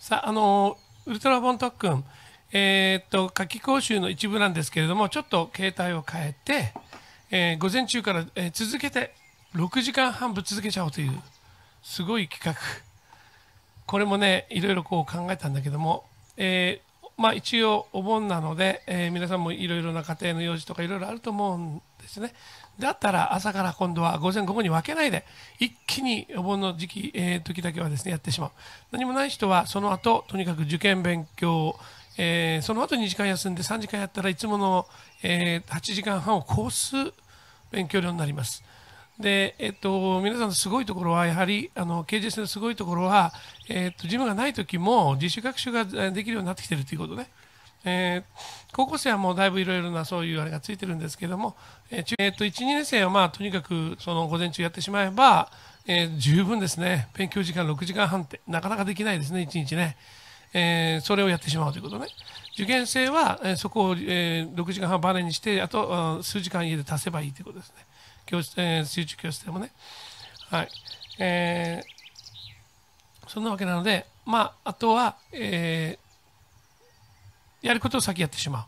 さあのウルトラボン特訓、えー、っと夏季講習の一部なんですけれどもちょっと携帯を変えて、えー、午前中から、えー、続けて6時間半ぶっ続けちゃおうというすごい企画これもねいろいろこう考えたんだけども、えまあ、一応お盆なので、えー、皆さんもいろいろな家庭の用事とかいろいろあると思うんですね。だったら朝から今度は午前午後に分けないで一気にお盆の時期、えー、時だけはですねやってしまう何もない人はその後とにかく受験勉強、えー、その後2時間休んで3時間やったらいつもの、えー、8時間半をコース勉強量になります。で、えっと、皆さんのすごいところは、やはり、あの、刑事のすごいところは、えっと、ジムがない時も自主学習ができるようになってきてるということね。えー、高校生はもうだいぶいろいろなそういうあれがついてるんですけども、えー中えっと、1、2年生はまあとにかくその午前中やってしまえば、えー、十分ですね、勉強時間6時間半って、なかなかできないですね、1日ね。えー、それをやってしまうということね。受験生は、えそこを、え6時間半バネにして、あとあ数時間家で足せばいいということですね。教室、えー、集中教室でもね。はい。えー、そんなわけなので、まあ、あとは、えー、やることを先やってしまう。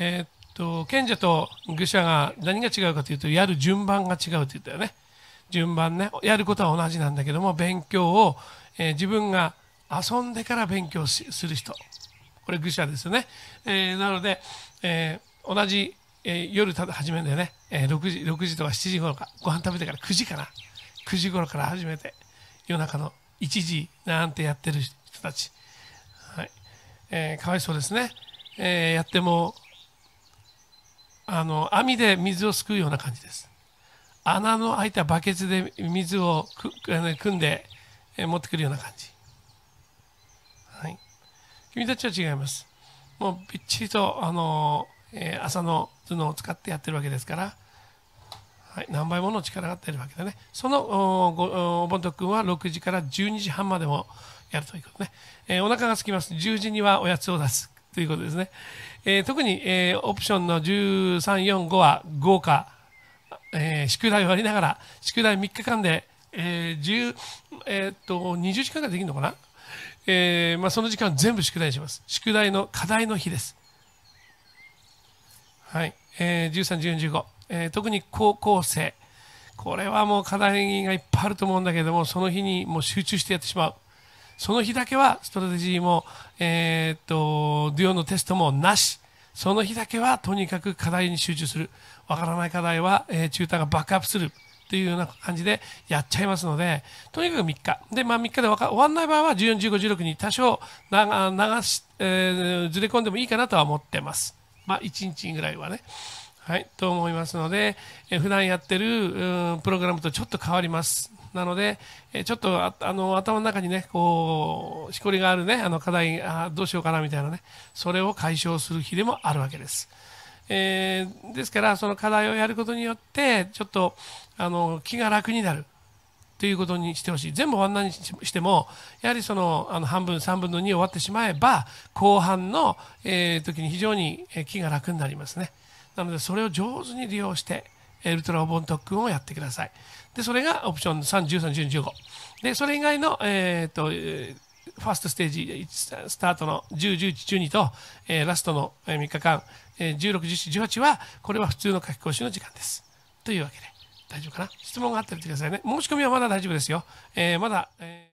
えー、っと、賢者と愚者が何が違うかというと、やる順番が違うって言ったよね。順番ね。やることは同じなんだけども、勉強を、えー、自分が遊んでから勉強する人。これ愚者ですよね。えー、なので、えー、同じえー、夜始めるんだよね、えー、6, 時6時とか7時頃かご飯食べてから9時かな9時頃から始めて夜中の1時なんてやってる人たち、はいえー、かわいそうですね、えー、やってもあの網で水をすくうような感じです穴の開いたバケツで水をく汲んで、えー、持ってくるような感じ、はい、君たちは違いますもうびっちりとあのーえー、朝の頭脳を使ってやってるわけですから、はい、何倍もの力が出るわけでね。そのおごお盆徳君は6時から12時半までもやるということね。えー、お腹が空きます。10時にはおやつを出すということですね。えー、特に、えー、オプションの13、4、5は豪華、えー、宿題をやりながら、宿題3日間で、えーえー、っと20時間ができるのかな、えーまあ、その時間全部宿題します。宿題の課題の日です。はい、えー、13、14、15、えー、特に高校生、これはもう課題がいっぱいあると思うんだけども、その日にもう集中してやってしまう。その日だけはストラテジーも、えー、っと、デュオのテストもなし。その日だけはとにかく課題に集中する。わからない課題は、えー、チューターがバックアップする。というような感じでやっちゃいますので、とにかく3日。で、まあ3日で終わんない場合は14、15、16に多少流し、えー、ずれ込んでもいいかなとは思ってます。まあ、1日ぐらいはね。はい、と思いますので、え普段やってるプログラムとちょっと変わります。なので、えちょっとあの頭の中にね、こう、しこりがあるね、あの課題あ、どうしようかなみたいなね、それを解消する日でもあるわけです。えー、ですから、その課題をやることによって、ちょっとあの気が楽になる。ということにしてほしい全部終わんないにしてもやはりそのあの半分3分の2終わってしまえば後半の、えー、時に非常に気が楽になりますねなのでそれを上手に利用してウルトラお盆特訓をやってくださいでそれがオプション3 1 3 1 0 1 5でそれ以外の、えー、っとファーストステージ、スタートの10、11、12と、えー、ラストの3日間、えー、16、17、18は、これは普通の書き講習の時間です。というわけで。大丈夫かな質問があってみってくださいね。申し込みはまだ大丈夫ですよ。えー、まだ、えー